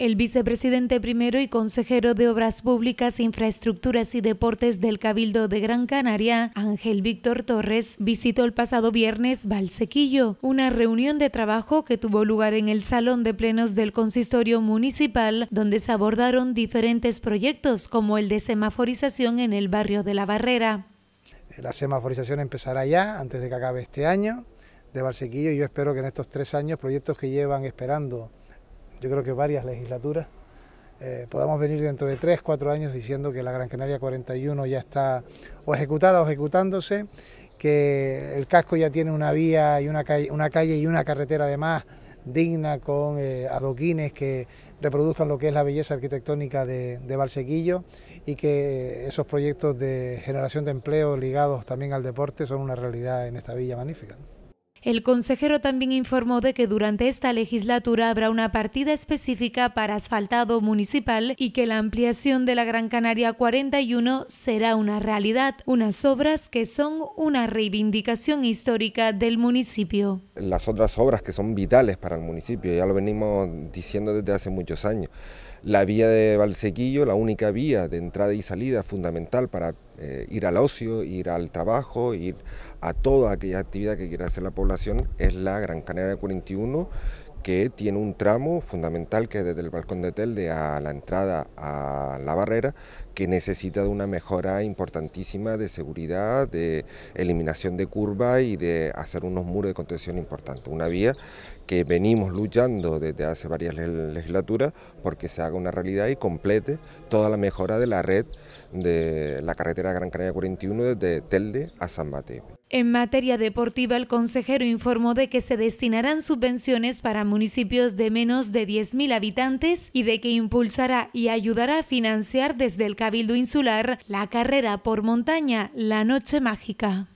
El vicepresidente primero y consejero de Obras Públicas, Infraestructuras y Deportes del Cabildo de Gran Canaria, Ángel Víctor Torres, visitó el pasado viernes Valsequillo, una reunión de trabajo que tuvo lugar en el Salón de Plenos del Consistorio Municipal, donde se abordaron diferentes proyectos como el de semaforización en el barrio de La Barrera. La semaforización empezará ya, antes de que acabe este año, de Valsequillo, y yo espero que en estos tres años proyectos que llevan esperando yo creo que varias legislaturas, eh, podamos venir dentro de tres, cuatro años diciendo que la Gran Canaria 41 ya está o ejecutada o ejecutándose, que el casco ya tiene una vía y una calle, una calle y una carretera además digna con eh, adoquines que reproduzcan lo que es la belleza arquitectónica de, de y que esos proyectos de generación de empleo ligados también al deporte son una realidad en esta villa magnífica. El consejero también informó de que durante esta legislatura habrá una partida específica para asfaltado municipal y que la ampliación de la Gran Canaria 41 será una realidad, unas obras que son una reivindicación histórica del municipio. Las otras obras que son vitales para el municipio, ya lo venimos diciendo desde hace muchos años. La vía de Valsequillo, la única vía de entrada y salida fundamental para eh, ir al ocio, ir al trabajo, ir a toda aquella actividad que quiera hacer la población, es la Gran Canaria 41, que tiene un tramo fundamental que es desde el balcón de Telde a la entrada a la barrera, que necesita de una mejora importantísima de seguridad, de eliminación de curva y de hacer unos muros de contención importantes. Una vía que venimos luchando desde hace varias legislaturas porque se haga una realidad y complete toda la mejora de la red de la carretera Gran Canaria 41 desde Telde a San Mateo. En materia deportiva, el consejero informó de que se destinarán subvenciones para municipios de menos de 10.000 habitantes y de que impulsará y ayudará a financiar desde el Cabildo Insular la carrera por montaña La Noche Mágica.